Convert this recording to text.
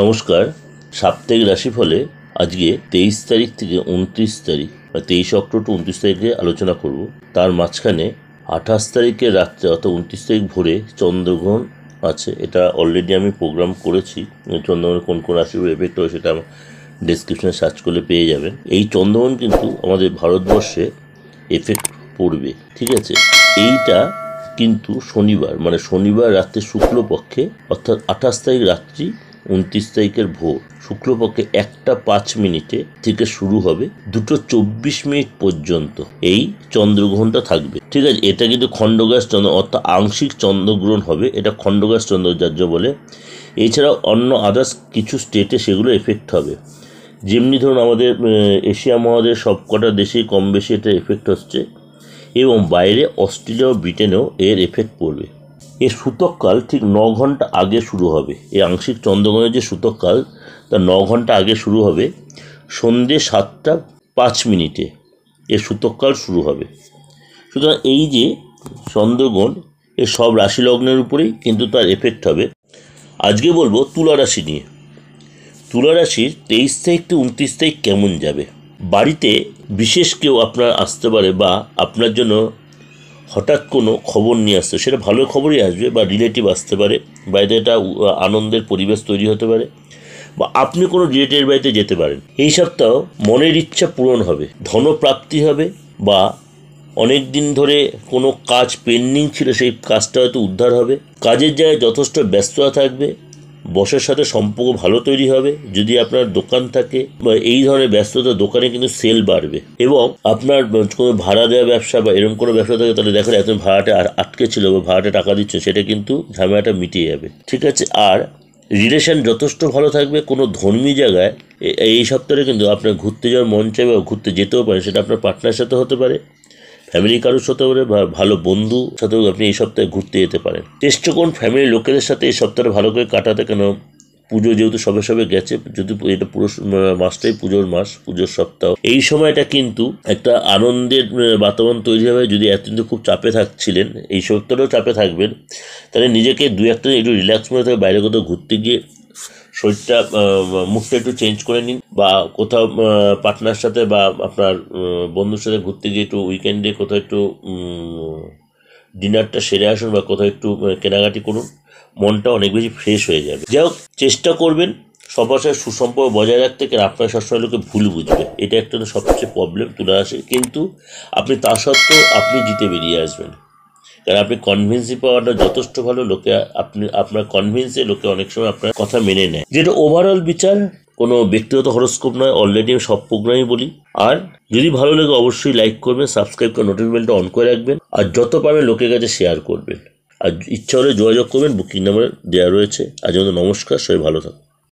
নমস্কার সাপ্তাহিক রাশিফলে আজকে তেইশ তারিখ থেকে উনত্রিশ তারিখ বা মানে তেইশ অক্টোবর টু উনত্রিশ তারিখে আলোচনা করব তার মাঝখানে আঠাশ তারিখের রাত্রে অর্থাৎ উনত্রিশ তারিখ ভোরে চন্দ্রগ্রহণ আছে এটা অলরেডি আমি প্রোগ্রাম করেছি চন্দ্রগ্রহণ কোন কোন রাশির এফেক্ট হয় সেটা ডিসক্রিপশনে সার্চ করলে পেয়ে যাবেন এই চন্দ্রগ্রহণ কিন্তু আমাদের ভারতবর্ষে এফেক্ট পড়বে ঠিক আছে এইটা কিন্তু শনিবার মানে শনিবার রাত্রে শুক্লপক্ষে অর্থাৎ আঠাশ তারিখ রাত্রি উনত্রিশ তারিখের ভোর শুক্লপক্ষে একটা পাঁচ মিনিটে থেকে শুরু হবে দুটো চব্বিশ মিনিট পর্যন্ত এই চন্দ্রগ্রহণটা থাকবে ঠিক আছে এটা কিন্তু খণ্ডগাস চন্দ্র অর্থাৎ আংশিক চন্দ্রগ্রহণ হবে এটা খণ্ডগাস চন্দ্রযার্য বলে এছাড়া অন্য আদার্স কিছু স্টেটে সেগুলো এফেক্ট হবে যেমনি ধরুন আমাদের এশিয়া মহাদেশ সবকটা দেশেই কম বেশি এটা এফেক্ট হচ্ছে এবং বাইরে অস্ট্রেলিয়া ও ব্রিটেনেও এর এফেক্ট পড়বে এর সূতককাল ঠিক ন ঘন্টা আগে শুরু হবে এই আংশিক চন্দ্রগ্রহণের যে সূতককাল তা ন ঘন্টা আগে শুরু হবে সন্ধ্যে সাতটা পাঁচ মিনিটে এর সূতককাল শুরু হবে সুতরাং এই যে চন্দ্রগ্রহণ এর সব রাশি লগ্নের উপরেই কিন্তু তার এফেক্ট হবে আজকে বলবো তুলা রাশি নিয়ে তুলা রাশির তেইশ তারিখ থেকে উনত্রিশ তারিখ কেমন যাবে বাড়িতে বিশেষ কেউ আপনার আসতে পারে বা আপনার জন্য হঠাৎ কোনো খবর নিয়ে আসতো সেটা ভালো খবরই আসবে বা রিলেটিভ আসতে পারে এতে একটা আনন্দের পরিবেশ তৈরি হতে পারে বা আপনি কোনো রিলেটিভের বাড়িতে যেতে পারেন এই সপ্তাহ মনের ইচ্ছা পূরণ হবে ধনপ্রাপ্তি হবে বা অনেক দিন ধরে কোনো কাজ পেন্ডিং ছিল সেই কাজটা হয়তো উদ্ধার হবে কাজের জায়গায় যথেষ্ট ব্যস্ততা থাকবে বসের সাথে সম্পর্ক ভালো তৈরি হবে যদি আপনার দোকান থাকে বা এই ধরনের ব্যস্ততা দোকানে কিন্তু সেল বাড়বে এবং আপনার কোনো ভাড়া দেওয়া ব্যবসা বা এরকম কোনো ব্যবসা থাকে তাহলে দেখেন এত ভাড়াটা আর আটকে ছিল বা ভাড়াটা টাকা দিচ্ছে সেটা কিন্তু ঝামেলাটা মিটিয়ে যাবে ঠিক আছে আর রিলেশন যথেষ্ট ভালো থাকবে কোনো ধর্মী জায়গায় এই সপ্তাহে কিন্তু আপনার ঘুরতে যাওয়ার মন চাইবে ঘুরতে যেতেও পারে সেটা আপনার পার্টনার সাথে হতে পারে ফ্যামিলি কারোর সাথে ভালো বন্ধু সাথেও আপনি এই সপ্তাহে ঘুরতে যেতে পারেন করুন ফ্যামিলির লোকেদের সাথে এই সপ্তাহে ভালো করে কাটাতে কেন পুজো যেহেতু সবে সবে গেছে যদি এটা পুরো মাসটাই পুজোর মাস পুজোর সপ্তাহ এই সময়টা কিন্তু একটা আনন্দের বাতাবরণ তৈরি হবে যদি এতদিন খুব চাপে থাকছিলেন এই সপ্তাহটাও চাপে থাকবেন তাহলে নিজেকে দু একটা একটু রিল্যাক্স মনে থাকে বাইরে কোথাও ঘুরতে গিয়ে শরীরটা মুখটা একটু চেঞ্জ করে নিন বা কোথাও পার্টনার সাথে বা আপনার বন্ধুর সাথে ঘুরতে গিয়ে একটু উইকেন্ডে কোথাও একটু ডিনারটা সেরে আসুন বা কোথাও একটু কেনাকাটি করুন মনটা অনেক বেশি ফ্রেশ হয়ে যাবে যাই হোক চেষ্টা করবেন সবার সাথে সুসম্পর্ক বজায় রাখতে কেন আপনার সবসময় লোকে ভুল বুঝবে এটা একটা সবচেয়ে প্রবলেম তুলে আসে কিন্তু আপনি তা সত্ত্বেও আপনি জিতে বেরিয়ে আসবেন কারণ আপনি কনভিন্সি পাওয়াটা যথেষ্ট ভালো লোকে আপনি আপনার কনভিন্সে লোকে অনেক সময় আপনার কথা মেনে নেয় যেটা ওভারঅল বিচার কোনো ব্যক্তিগত হরস্কোপ নয় অলরেডি আমি সব প্রোগ্রামই বলি আর যদি ভালো লাগে অবশ্যই লাইক করবেন সাবস্ক্রাইব করে নোটিফিকেশনটা অন করে রাখবেন আর যত পারবেন লোকের কাছে শেয়ার করবেন আর ইচ্ছা হলে যোগাযোগ করবেন বুকিং নাম্বার দেওয়া রয়েছে আজ আমাদের নমস্কার সবাই ভালো থাকুন